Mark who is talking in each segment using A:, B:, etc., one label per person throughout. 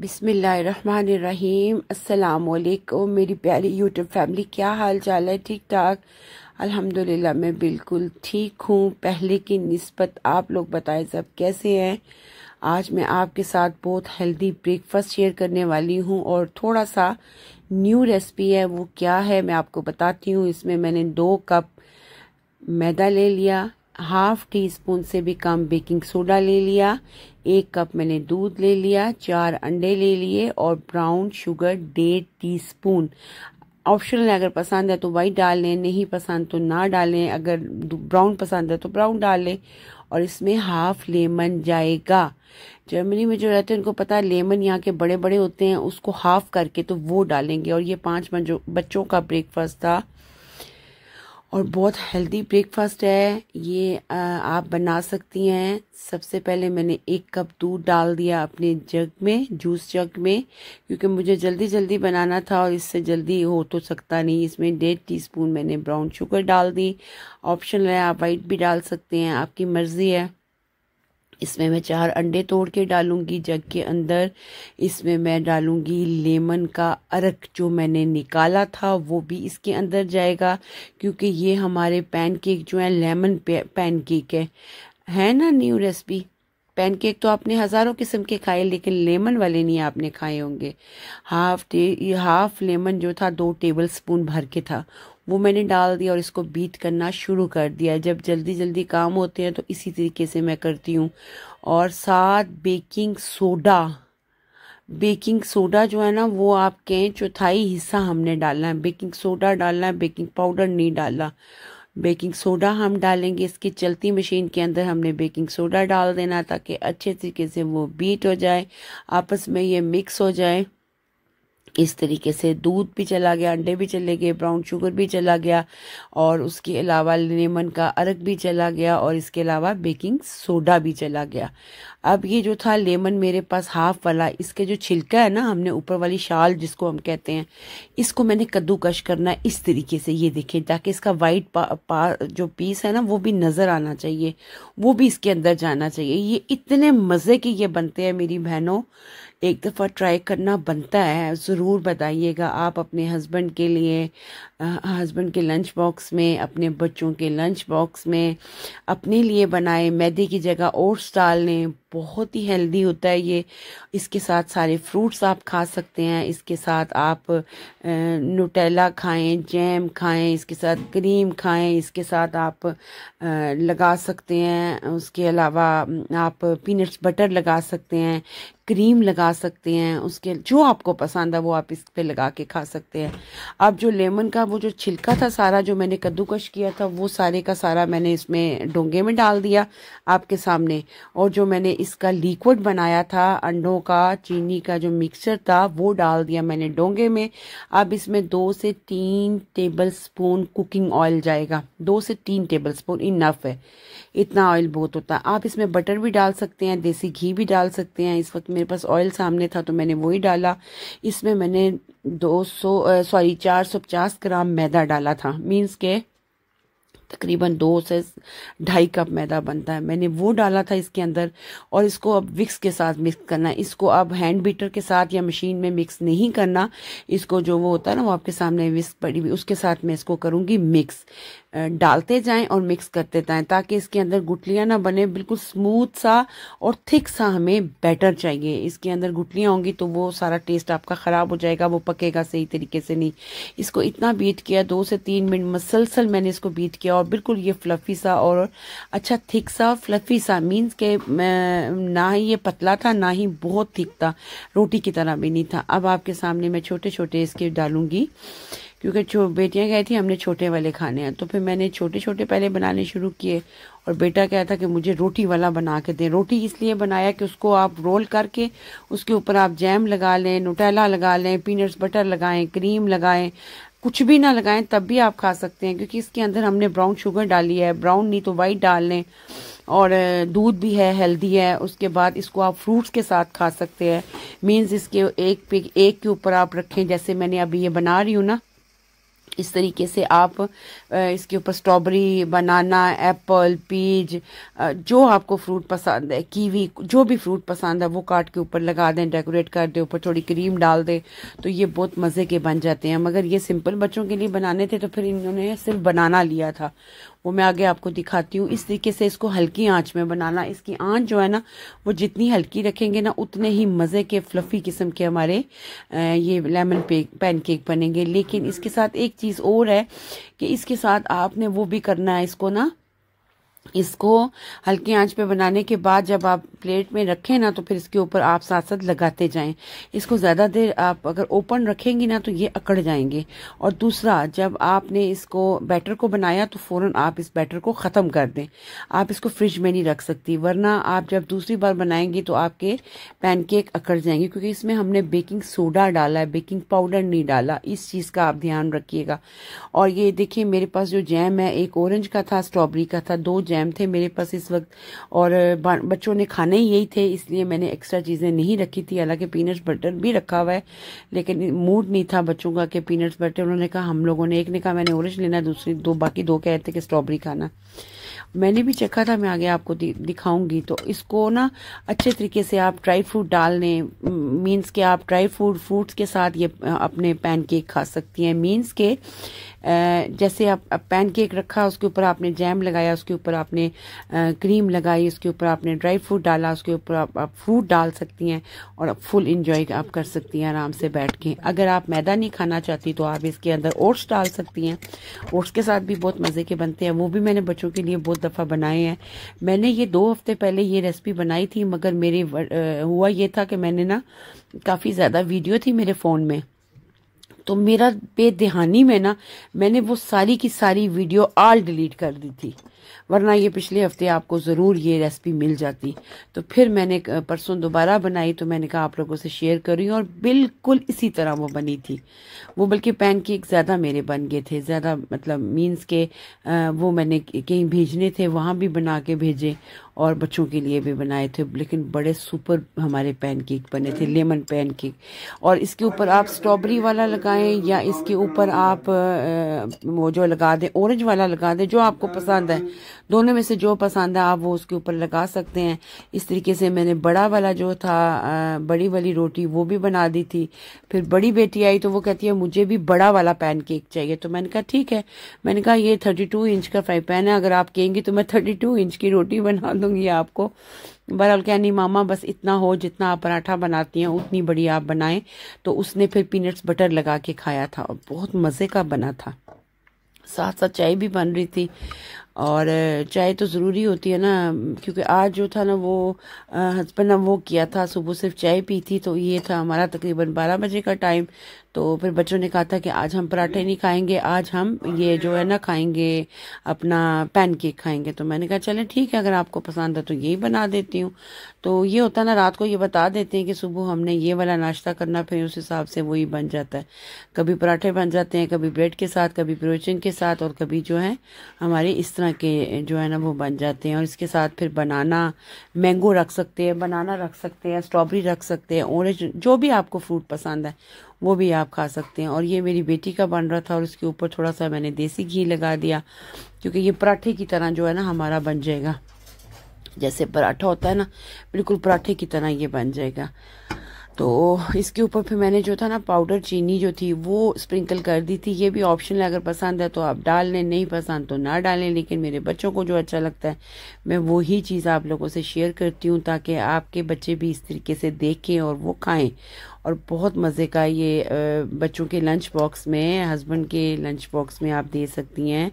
A: बिसमीम् अल्लाम मेरी प्यारी यूट्यूब फैमिली क्या हाल चाल है ठीक ठाक अल्हम्दुलिल्लाह मैं बिल्कुल ठीक हूँ पहले की नस्बत आप लोग बताएं सब कैसे हैं आज मैं आपके साथ बहुत हेल्दी ब्रेकफास्ट शेयर करने वाली हूँ और थोड़ा सा न्यू रेसिपी है वो क्या है मैं आपको बताती हूँ इसमें मैंने दो कप मैदा ले लिया हाफ टी स्पून से भी कम बेकिंग सोडा ले लिया एक कप मैंने दूध ले लिया चार अंडे ले लिए और ब्राउन शुगर डेढ़ टीस्पून ऑप्शनल है अगर पसंद है तो वाइट डाल लें नहीं पसंद तो ना डालें अगर ब्राउन पसंद है तो ब्राउन डाल लें और इसमें हाफ लेमन जाएगा जर्मनी में जो रहते हैं उनको पता है लेमन यहाँ के बड़े बड़े होते हैं उसको हाफ करके तो वो डालेंगे और ये पांच बच्चों का ब्रेकफास्ट था और बहुत हेल्दी ब्रेकफास्ट है ये आप बना सकती हैं सबसे पहले मैंने एक कप दूध डाल दिया अपने जग में जूस जग में क्योंकि मुझे जल्दी जल्दी बनाना था और इससे जल्दी हो तो सकता नहीं इसमें डेढ़ टीस्पून मैंने ब्राउन शुगर डाल दी ऑप्शनल है आप वाइट भी डाल सकते हैं आपकी मर्ज़ी है इसमें मैं चार अंडे तोड़ के डालूंगी जग के अंदर इसमें मैं डालूंगी लेमन का अरक जो मैंने निकाला था वो भी इसके अंदर जाएगा क्योंकि ये हमारे पैनकेक जो है लेमन पैनकेक है है ना न्यू रेसिपी पैनकेक तो आपने हज़ारों किस्म के खाए लेकिन लेमन वाले नहीं आपने खाए होंगे हाफ टे हाफ लेमन जो था दो टेबल स्पून भर के था वो मैंने डाल दिया और इसको बीट करना शुरू कर दिया जब जल्दी जल्दी काम होते हैं तो इसी तरीके से मैं करती हूँ और साथ बेकिंग सोडा बेकिंग सोडा जो है ना वो आपके चौथाई हिस्सा हमने डालना है बेकिंग सोडा डालना है बेकिंग पाउडर नहीं डाला बेकिंग सोडा हम डालेंगे इसके चलती मशीन के अंदर हमने बेकिंग सोडा डाल देना ताकि अच्छे तरीके से वो बीट हो जाए आपस में ये मिक्स हो जाए इस तरीके से दूध भी चला गया अंडे भी चले गए ब्राउन शुगर भी चला गया और उसके अलावा लेमन का अरक भी चला गया और इसके अलावा बेकिंग सोडा भी चला गया अब ये जो था लेमन मेरे पास हाफ वाला इसके जो छिलका है ना हमने ऊपर वाली शाल जिसको हम कहते हैं इसको मैंने कद्दूकश करना इस तरीके से ये देखे ताकि इसका वाइट पा, पा जो पीस है ना वो भी नज़र आना चाहिए वो भी इसके अंदर जाना चाहिए ये इतने मज़े के ये बनते हैं मेरी बहनों एक दफ़ा ट्राई करना बनता है ज़रूर बताइएगा आप अपने हस्बैंड के लिए हस्बैंड के लंच बॉक्स में अपने बच्चों के लंच बॉक्स में अपने लिए बनाए मैदे की जगह ओट्स डाल लें बहुत ही हेल्दी होता है ये इसके साथ सारे फ्रूट्स आप खा सकते हैं इसके साथ आप नुटेला खाएं जैम खाएं इसके साथ क्रीम खाएं इसके साथ आप लगा सकते हैं उसके अलावा आप पीनट्स बटर लगा सकते हैं क्रीम लगा सकते हैं उसके जो आपको पसंद है वो आप इस पे लगा के खा सकते हैं अब जो लेमन का वो जो छिलका था सारा जो मैंने कद्दूकश किया था वो सारे का सारा मैंने इसमें डोंगे में डाल दिया आपके सामने और जो मैंने इसका लिक्विड बनाया था अंडों का चीनी का जो मिक्सचर था वो डाल दिया मैंने डोंगे में अब इसमें दो से तीन टेबल स्पून कुकिंग ऑयल जाएगा दो से तीन टेबल स्पून इनफ है इतना ऑयल बहुत होता है आप इसमें बटर भी डाल सकते हैं देसी घी भी डाल सकते हैं इस वक्त मेरे पास ऑयल सामने था तो मैंने वही डाला इसमें मैंने 200 सॉरी 450 ग्राम मैदा डाला था मीन्स के तकरीबन दो से ढाई कप मैदा बनता है मैंने वो डाला था इसके अंदर और इसको अब विक्स के साथ मिक्स करना है इसको अब हैंड बीटर के साथ या मशीन में मिक्स नहीं करना इसको जो वो होता है ना वो आपके सामने विस्क पड़ी हुई उसके साथ मैं इसको करूँगी मिक्स डालते जाएं और मिक्स करते जाएं ताकि इसके अंदर गुटलियां ना बने बिल्कुल स्मूथ सा और थिक सा हमें बैटर चाहिए इसके अंदर गुटलियां होंगी तो वो सारा टेस्ट आपका ख़राब हो जाएगा वो पकेगा सही तरीके से नहीं इसको इतना बीट किया दो से तीन मिनट मसलसल मैंने इसको बीट किया और बिल्कुल ये फ्लफ़ी सा और अच्छा थिक सा फ्लफ़ी सा मीन्स के ना ही ये पतला था ना ही बहुत थिक था रोटी की तरह भी नहीं था अब आपके सामने मैं छोटे छोटे इसके डालूंगी क्योंकि बेटियां गई थी हमने छोटे वाले खाने हैं तो फिर मैंने छोटे छोटे पहले बनाने शुरू किए और बेटा कहता कि मुझे रोटी वाला बना के दें रोटी इसलिए बनाया कि उसको आप रोल करके उसके ऊपर आप जैम लगा लें नोटेला लगा लें पीनट्स बटर लगाएं क्रीम लगाएं कुछ भी ना लगाएं तब भी आप खा सकते हैं क्योंकि इसके अंदर हमने ब्राउन शुगर डाली है ब्राउन नहीं तो वाइट डाल लें और दूध भी है हेल्दी है उसके बाद इसको आप फ्रूट्स के साथ खा सकते हैं मीन्स इसके एक पे एक के ऊपर आप रखें जैसे मैंने अभी ये बना रही हूँ ना इस तरीके से आप इसके ऊपर स्ट्रॉबेरी बनाना एप्पल पीज जो आपको फ्रूट पसंद है कीवी जो भी फ्रूट पसंद है वो काट के ऊपर लगा दें डेकोरेट कर दें ऊपर थोड़ी क्रीम डाल दें तो ये बहुत मज़े के बन जाते हैं मगर ये सिंपल बच्चों के लिए बनाने थे तो फिर इन्होंने सिर्फ बनाना लिया था वो मैं आगे आपको दिखाती हूँ इस तरीके से इसको हल्की आंच में बनाना इसकी आंच जो है ना वो जितनी हल्की रखेंगे ना उतने ही मज़े के फ्लफ़ी किस्म के हमारे ये लेमन पैनकेक बनेंगे लेकिन इसके साथ एक चीज़ और है कि इसके साथ आपने वो भी करना है इसको ना इसको हल्की आंच पे बनाने के बाद जब आप प्लेट में रखें ना तो फिर इसके ऊपर आप साथ साथ लगाते जाएं इसको ज़्यादा देर आप अगर ओपन रखेंगी ना तो ये अकड़ जाएंगे और दूसरा जब आपने इसको बैटर को बनाया तो फ़ौरन आप इस बैटर को ख़त्म कर दें आप इसको फ्रिज में नहीं रख सकती वरना आप जब दूसरी बार बनाएंगी तो आपके पैनकेक अकड़ जाएंगे क्योंकि इसमें हमने बेकिंग सोडा डाला है बेकिंग पाउडर नहीं डाला इस चीज़ का आप ध्यान रखिएगा और ये देखिए मेरे पास जो जैम है एक ऑरेंज का था स्ट्रॉबेरी का था दो जैम थे मेरे पास इस वक्त और बच्चों ने खाने यही थे इसलिए मैंने एक्स्ट्रा चीज़ें नहीं रखी थी हालांकि पीनट्स बटर भी रखा हुआ है लेकिन मूड नहीं था बच्चों का कि पीनट्स बटर उन्होंने कहा हम लोगों ने एक ने कहा मैंने ऑरेंज लेना दूसरी दो बाकी दो कह रहे थे कि स्ट्रॉबेरी खाना मैंने भी चखा था मैं आगे आपको दिखाऊंगी तो इसको ना अच्छे तरीके से आप ड्राई फ्रूट डाल लें मीन्स के आप ड्राई फ्रूट फ्रूट्स के साथ ये अपने पैनकेक खा सकती हैं मीन्स के जैसे आप, आप पैनकेक रखा उसके ऊपर आपने जैम लगाया उसके ऊपर आपने क्रीम लगाई उसके ऊपर आपने ड्राई फ्रूट डाला उसके ऊपर आप, आप फ्रूट डाल सकती हैं और फुल इंजॉय आप कर सकती हैं आराम से बैठ के अगर आप मैदा नहीं खाना चाहती तो आप इसके अंदर ओट्स डाल सकती हैं ओट्स के साथ भी बहुत मज़े के बनते हैं वो भी मैंने बच्चों के लिए बहुत दफ़ा बनाए हैं मैंने ये दो हफ्ते पहले ये रेसिपी बनाई थी मगर मेरे हुआ ये था कि मैंने ना काफ़ी ज़्यादा वीडियो थी मेरे फ़ोन में तो मेरा बेदहानी में ना मैंने वो सारी की सारी वीडियो आल डिलीट कर दी थी वरना ये पिछले हफ्ते आपको ज़रूर ये रेसिपी मिल जाती तो फिर मैंने परसों दोबारा बनाई तो मैंने कहा आप लोगों से शेयर करी और बिल्कुल इसी तरह वो बनी थी वो बल्कि पैन ज़्यादा मेरे बन गए थे ज़्यादा मतलब मीन्स के वो मैंने कहीं भेजने थे वहाँ भी बना के भेजे और बच्चों के लिए भी बनाए थे लेकिन बड़े सुपर हमारे पैन केक बने थे लेमन पैन केक और इसके ऊपर आप स्ट्रॉबेरी वाला लगाएं या इसके ऊपर आप वो जो लगा दें ऑरेंज वाला लगा दें जो आपको पसंद है दोनों में से जो पसंद है आप वो उसके ऊपर लगा सकते हैं इस तरीके से मैंने बड़ा वाला जो था बड़ी वाली रोटी वो भी बना दी थी फिर बड़ी बेटी आई तो वो कहती है मुझे भी बड़ा वाला पैन केक चाहिए तो मैंने कहा ठीक है मैंने कहा ये थर्टी टू इंच का फ्राई पैन है अगर आप कहेंगी तो मैं थर्टी टू इंच की रोटी बना दूंगी आपको बहरहाल कह नहीं मामा बस इतना हो जितना आप पराठा बनाती हैं उतनी बड़ी आप बनाएं तो उसने फिर पीनट्स बटर लगा के खाया था और बहुत मज़े का बना था साथ साथ चाय भी बन रही थी और चाय तो ज़रूरी होती है ना क्योंकि आज जो था ना वो हस्बैंड ने वो किया था सुबह सिर्फ चाय पी थी तो ये था हमारा तकरीबन बारह बजे का टाइम तो फिर बच्चों ने कहा था कि आज हम पराठे नहीं खाएंगे आज हम ये जो है ना खाएंगे अपना पैनकेक खाएंगे तो मैंने कहा चलें ठीक है अगर आपको पसंद है तो यही बना देती हूँ तो ये होता ना रात को ये बता देते हैं कि सुबह हमने ये वाला नाश्ता करना फिर उस हिसाब से वही बन जाता है कभी पराठे बन जाते हैं कभी ब्रेड के साथ कभी प्रोचन के साथ और कभी जो है हमारी इस तरह तरह के जो है ना वो बन जाते हैं और इसके साथ फिर बनाना मैंगो रख सकते हैं बनाना रख सकते हैं स्ट्रॉबेरी रख सकते हैं ऑरेंज जो भी आपको फ्रूट पसंद है वो भी आप खा सकते हैं और ये मेरी बेटी का बन रहा था और उसके ऊपर थोड़ा सा मैंने देसी घी लगा दिया क्योंकि ये पराठे की तरह जो है ना हमारा बन जाएगा जैसे पराठा होता है ना बिल्कुल पराठे की तरह ये बन जाएगा तो इसके ऊपर फिर मैंने जो था ना पाउडर चीनी जो थी वो स्प्रिंकल कर दी थी ये भी ऑप्शन है अगर पसंद है तो आप डाल लें नहीं पसंद तो ना डालें लेकिन मेरे बच्चों को जो अच्छा लगता है मैं वही चीज़ आप लोगों से शेयर करती हूँ ताकि आपके बच्चे भी इस तरीके से देखें और वो खाएं और बहुत मज़े का ये बच्चों के लंच बॉक्स में हस्बैंड के लंच बॉक्स में आप दे सकती हैं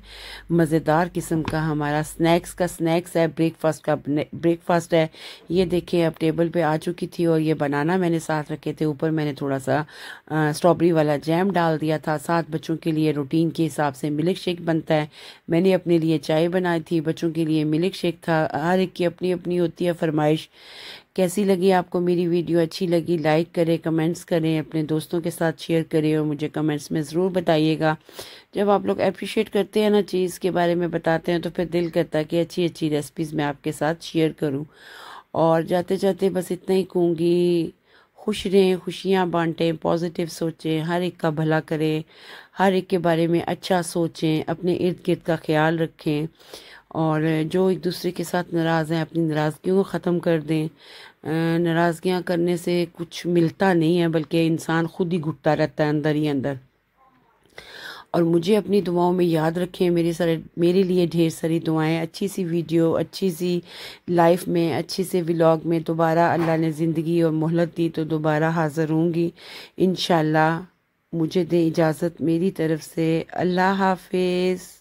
A: मज़ेदार किस्म का हमारा स्नैक्स का स्नैक्स है ब्रेकफास्ट का ब्रेकफास्ट है ये देखें अब टेबल पे आ चुकी थी और ये बनाना मैंने साथ रखे थे ऊपर मैंने थोड़ा सा स्ट्रॉबेरी वाला जैम डाल दिया था साथ बच्चों के लिए रूटीन के हिसाब से मिल्क शेक बनता है मैंने अपने लिए चाय बनाई थी बच्चों के लिए मिल्क शेक था हर एक की अपनी अपनी होती है फरमाइश कैसी लगी आपको मेरी वीडियो अच्छी लगी लाइक करें कमेंट्स करें अपने दोस्तों के साथ शेयर करें और मुझे कमेंट्स में ज़रूर बताइएगा जब आप लोग अप्रिशिएट करते हैं ना चीज़ के बारे में बताते हैं तो फिर दिल करता है कि अच्छी अच्छी रेसिपीज़ मैं आपके साथ शेयर करूँ और जाते जाते बस इतना ही कहूँगी खुश रहें खुशियाँ बांटें पॉजिटिव सोचें हर एक का भला करें हर एक के बारे में अच्छा सोचें अपने इर्द गिर्द का ख्याल रखें और जो एक दूसरे के साथ नाराज़ हैं अपनी नाराज़गियों को ख़त्म कर दें नाराज़गियाँ करने से कुछ मिलता नहीं है बल्कि इंसान खुद ही घुटता रहता है अंदर ही अंदर और मुझे अपनी दुआओं में याद रखें मेरे सारे मेरे लिए ढेर सारी दुआएं अच्छी सी वीडियो अच्छी सी लाइफ में अच्छे से व्लॉग में दोबारा अल्लाह ने ज़िंदगी और मोहलत दी तो दोबारा हाज़िर होंगी इन मुझे दें इजाज़त मेरी तरफ़ से अल्लाह हाफिज़